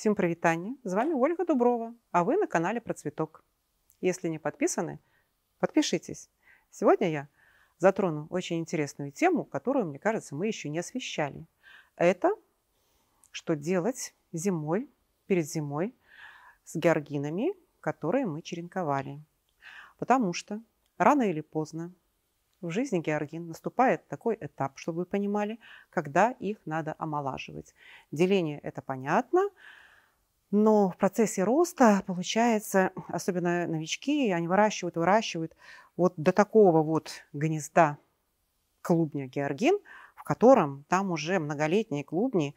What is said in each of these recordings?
Всім привітання! З вами Ольга Дуброва, а вы на канале Процветок. Если не подписаны, подпишитесь. Сегодня я затрону очень интересную тему, которую, мне кажется, мы еще не освещали. Это что делать зимой, перед зимой с георгинами, которые мы черенковали. Потому что рано или поздно в жизни георгин наступает такой этап, чтобы вы понимали, когда их надо омолаживать. Деление – это понятно – но в процессе роста, получается, особенно новички, они выращивают, выращивают вот до такого вот гнезда клубня георгин, в котором там уже многолетние клубни,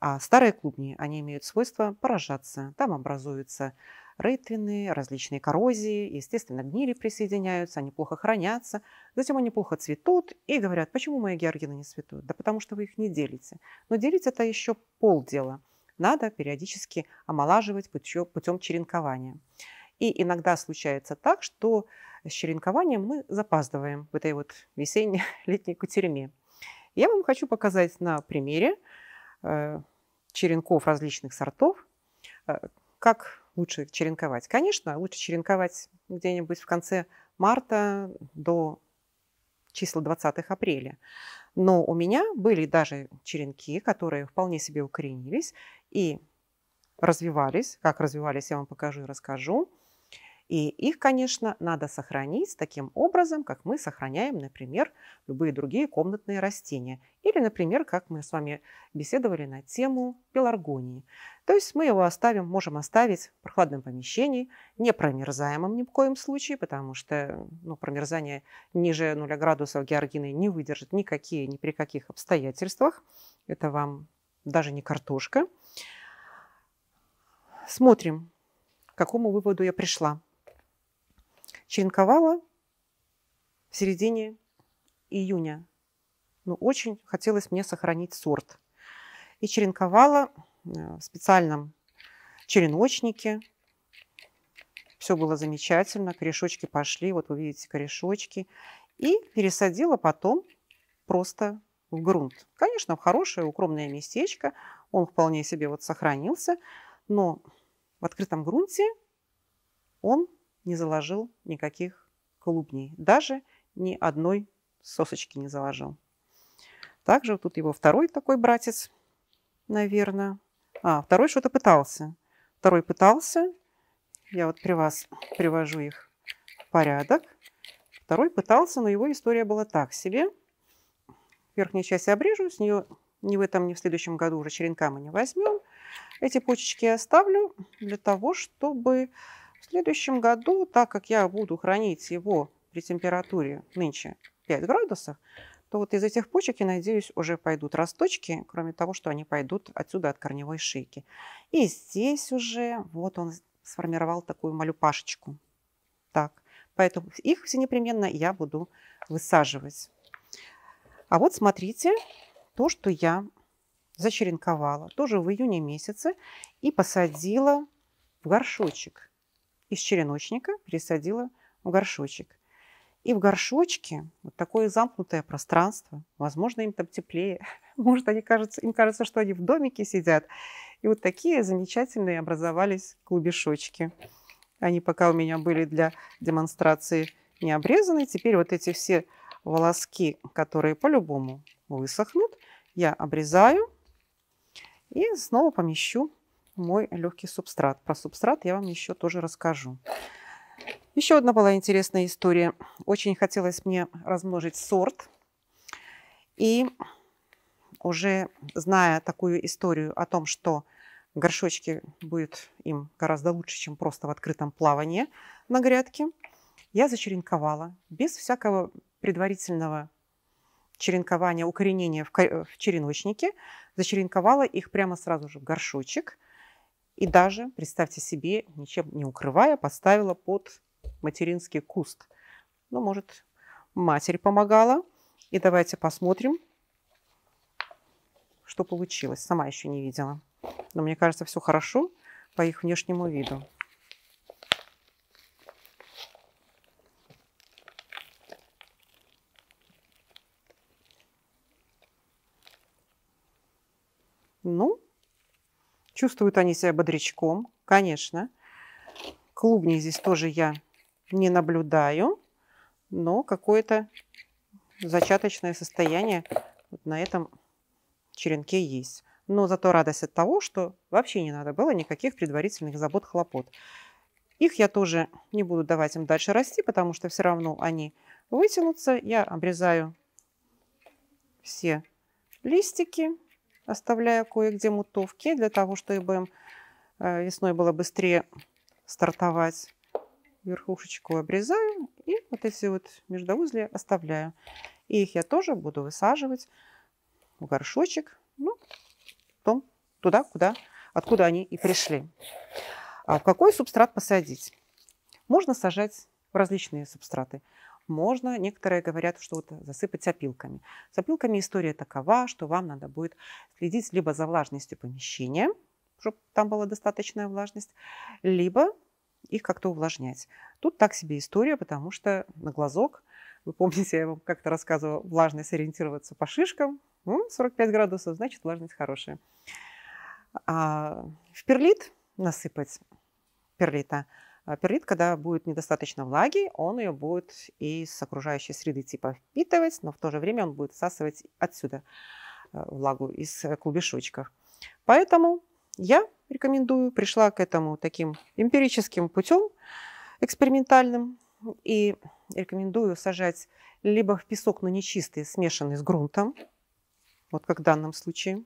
а старые клубни, они имеют свойство поражаться. Там образуются рытвины, различные коррозии, естественно, гнили присоединяются, они плохо хранятся, затем они плохо цветут и говорят, почему мои георгины не цветут? Да потому что вы их не делите. Но делить это еще полдела – надо периодически омолаживать путем, э, путем черенкования. И иногда случается так, что с черенкованием мы запаздываем в этой вот весенне-летней кутерьме. Я вам хочу показать на примере э, черенков различных сортов, э, как лучше черенковать. Конечно, лучше черенковать где-нибудь в конце марта до числа 20 апреля. Но у меня были даже черенки, которые вполне себе укоренились и развивались. Как развивались, я вам покажу и расскажу. И их, конечно, надо сохранить таким образом, как мы сохраняем, например, любые другие комнатные растения. Или, например, как мы с вами беседовали на тему пеларгонии. То есть мы его оставим, можем оставить в прохладном помещении, не промерзаемом ни в коем случае, потому что ну, промерзание ниже 0 градусов георгины не выдержит никакие, ни при каких обстоятельствах. Это вам даже не картошка. Смотрим, к какому выводу я пришла. Черенковала в середине июня. Ну, очень хотелось мне сохранить сорт. И черенковала э, в специальном череночнике. Все было замечательно, корешочки пошли, вот вы видите корешочки. И пересадила потом просто в грунт. Конечно, в хорошее укромное местечко, он вполне себе вот сохранился, но в открытом грунте он не заложил никаких клубней, даже ни одной сосочки не заложил. Также вот тут его второй такой братец, наверное. А, второй что-то пытался. Второй пытался. Я вот при вас привожу их в порядок. Второй пытался, но его история была так себе. Верхнюю часть обрежу, с нее ни в этом, ни в следующем году уже черенка мы не возьмем. Эти почечки я оставлю для того, чтобы в следующем году, так как я буду хранить его при температуре нынче 5 градусов, то вот из этих почек, я надеюсь, уже пойдут росточки, кроме того, что они пойдут отсюда от корневой шейки. И здесь уже вот он сформировал такую малюпашечку. Так, поэтому их все непременно я буду высаживать. А вот смотрите то, что я зачеренковала, тоже в июне месяце, и посадила в горшочек. Из череночника пересадила в горшочек. И в горшочке вот такое замкнутое пространство. Возможно, им там теплее. Может, они кажется, им кажется, что они в домике сидят. И вот такие замечательные образовались клубешочки. Они пока у меня были для демонстрации не обрезаны. Теперь вот эти все волоски, которые по-любому высохнут, я обрезаю и снова помещу мой легкий субстрат. Про субстрат я вам еще тоже расскажу. Еще одна была интересная история. Очень хотелось мне размножить сорт. И уже зная такую историю о том, что горшочки будет им гораздо лучше, чем просто в открытом плавании на грядке, я зачеренковала без всякого предварительного черенкования, укоренения в, в череночнике, зачеренковала их прямо сразу же в горшочек и даже, представьте себе, ничем не укрывая, поставила под материнский куст. Ну, может, матерь помогала. И давайте посмотрим, что получилось. Сама еще не видела. Но мне кажется, все хорошо по их внешнему виду. Чувствуют они себя бодрячком, конечно. Клубней здесь тоже я не наблюдаю, но какое-то зачаточное состояние вот на этом черенке есть. Но зато радость от того, что вообще не надо было никаких предварительных забот, хлопот. Их я тоже не буду давать им дальше расти, потому что все равно они вытянутся. Я обрезаю все листики оставляя кое-где мутовки, для того, чтобы им э, весной было быстрее стартовать. Верхушечку обрезаю и вот эти вот междоузли оставляю. И их я тоже буду высаживать в горшочек, ну, том туда, куда, откуда они и пришли. А в какой субстрат посадить? Можно сажать в различные субстраты можно, некоторые говорят, что вот засыпать опилками. С опилками история такова, что вам надо будет следить либо за влажностью помещения, чтобы там была достаточная влажность, либо их как-то увлажнять. Тут так себе история, потому что на глазок, вы помните, я вам как-то рассказывала, влажность ориентироваться по шишкам, 45 ну, градусов, значит влажность хорошая. А в перлит насыпать перлита – а, Перлит, когда будет недостаточно влаги, он ее будет из окружающей среды типа впитывать, но в то же время он будет всасывать отсюда э, влагу из э, клубешочков. Поэтому я рекомендую, пришла к этому таким эмпирическим путем, экспериментальным, и рекомендую сажать либо в песок, но не чистый, смешанный с грунтом, вот как в данном случае,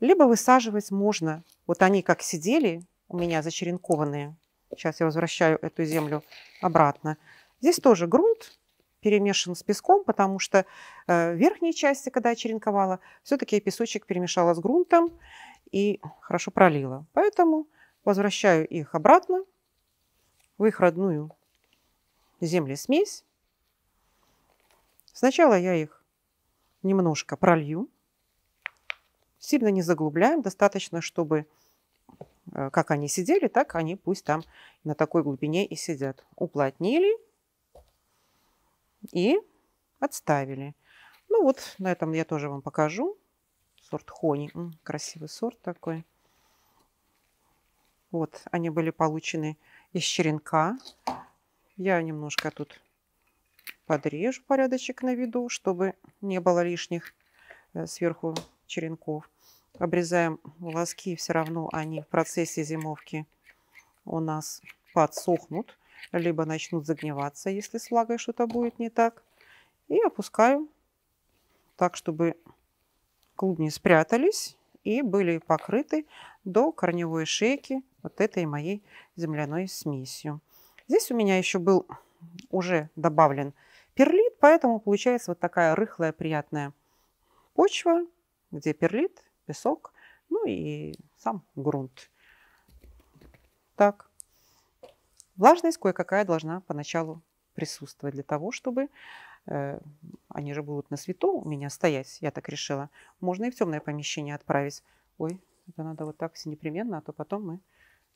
либо высаживать можно, вот они как сидели у меня зачеренкованные, Сейчас я возвращаю эту землю обратно. Здесь тоже грунт перемешан с песком, потому что э, в верхней части, когда я черенковала, все-таки я песочек перемешала с грунтом и хорошо пролила. Поэтому возвращаю их обратно в их родную землесмесь. Сначала я их немножко пролью. Сильно не заглубляем, достаточно, чтобы Э, как они сидели, так они пусть там на такой глубине и сидят. Уплотнили и отставили. Ну вот на этом я тоже вам покажу. Сорт Хони. Красивый сорт такой. Вот они были получены из черенка. Я немножко тут подрежу порядочек на виду, чтобы не было лишних э, сверху черенков обрезаем волоски, все равно они в процессе зимовки у нас подсохнут, либо начнут загниваться, если с влагой что-то будет не так. И опускаю так, чтобы клубни спрятались и были покрыты до корневой шейки вот этой моей земляной смесью. Здесь у меня еще был уже добавлен перлит, поэтому получается вот такая рыхлая приятная почва, где перлит песок, ну и сам грунт. Так. Влажность кое-какая должна поначалу присутствовать для того, чтобы э, они же будут на свету у меня стоять, я так решила. Можно и в темное помещение отправить. Ой, это надо вот так все непременно, а то потом мы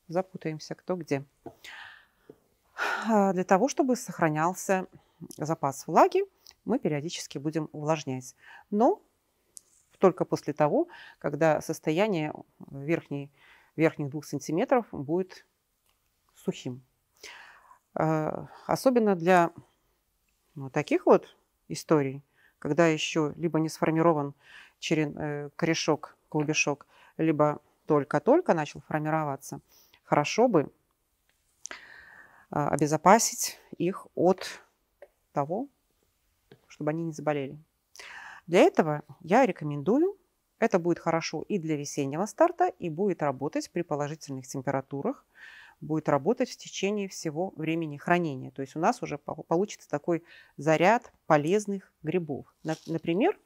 запутаемся кто где. Для того, чтобы сохранялся запас влаги, мы периодически будем увлажнять. Но только после того, когда состояние верхней, верхних двух сантиметров будет сухим. А, особенно для ну, таких вот историй, когда еще либо не сформирован черен, э, корешок, клубешок, либо только-только начал формироваться, хорошо бы а, обезопасить их от того, чтобы они не заболели. Для этого я рекомендую, это будет хорошо и для весеннего старта, и будет работать при положительных температурах, будет работать в течение всего времени хранения. То есть у нас уже получится такой заряд полезных грибов. Например,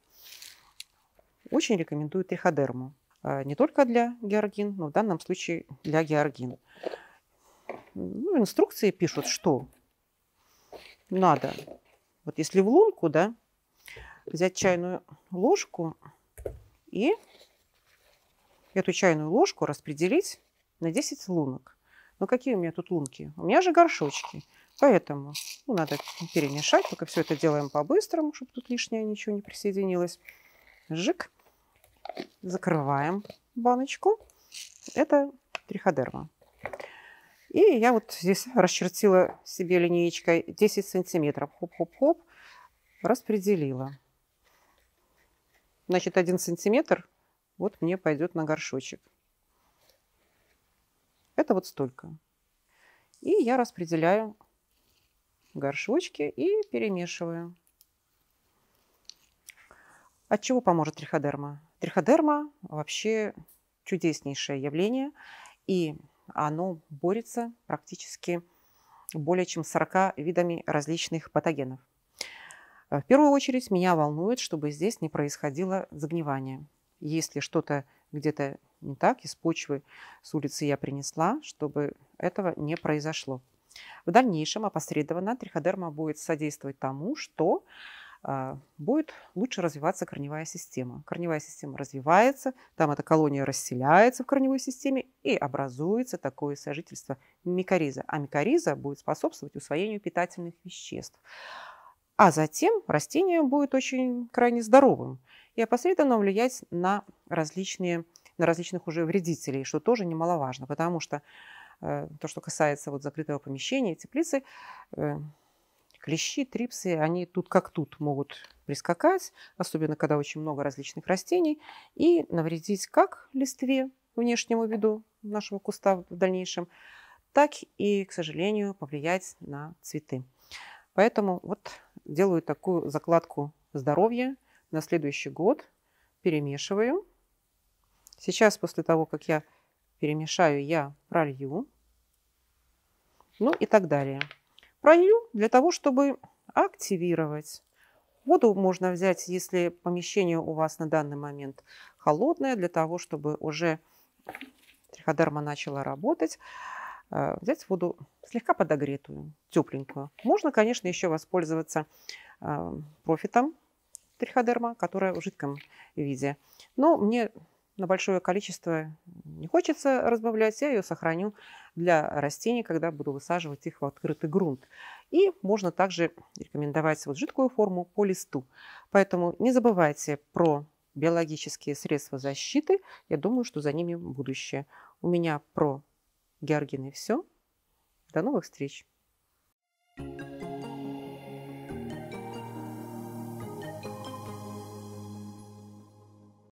очень рекомендую триходерму. А, не только для георгин, но в данном случае для георгин. Ну, инструкции пишут, что надо. Вот если в лунку, да, взять чайную ложку и эту чайную ложку распределить на 10 лунок. Но ну, какие у меня тут лунки? У меня же горшочки. Поэтому ну, надо перемешать, пока все это делаем по-быстрому, чтобы тут лишнее ничего не присоединилось. Жик. Закрываем баночку. Это триходерма. И я вот здесь расчертила себе линеечкой 10 сантиметров. Хоп-хоп-хоп. Распределила. Значит, один сантиметр вот мне пойдет на горшочек. Это вот столько. И я распределяю горшочки и перемешиваю. От чего поможет триходерма? Триходерма вообще чудеснейшее явление, и оно борется практически более чем 40 видами различных патогенов. А в первую очередь меня волнует, чтобы здесь не происходило загнивание. Если что-то где-то не так, из почвы, с улицы я принесла, чтобы этого не произошло. В дальнейшем опосредованно триходерма будет содействовать тому, что а, будет лучше развиваться корневая система. Корневая система развивается, там эта колония расселяется в корневой системе и образуется такое сожительство микориза. А микориза будет способствовать усвоению питательных веществ. А затем растение будет очень крайне здоровым и опосредованно влиять на, различные, на различных уже вредителей, что тоже немаловажно, потому что э, то, что касается вот закрытого помещения, теплицы, э, клещи, трипсы, они тут как тут могут прискакать, особенно когда очень много различных растений, и навредить как листве, внешнему виду нашего куста в дальнейшем, так и, к сожалению, повлиять на цветы. Поэтому вот делаю такую закладку здоровья на следующий год. Перемешиваю. Сейчас после того, как я перемешаю, я пролью. Ну и так далее. Пролью для того, чтобы активировать. Воду можно взять, если помещение у вас на данный момент холодное, для того, чтобы уже триходерма начала работать. А, взять воду слегка подогретую, тепленькую. Можно, конечно, еще воспользоваться а, профитом триходерма, которая в жидком виде. Но мне на большое количество не хочется разбавлять, я ее сохраню для растений, когда буду высаживать их в открытый грунт. И можно также рекомендовать вот жидкую форму по листу. Поэтому не забывайте про биологические средства защиты. Я думаю, что за ними будущее. У меня про Георгиной все. До новых встреч!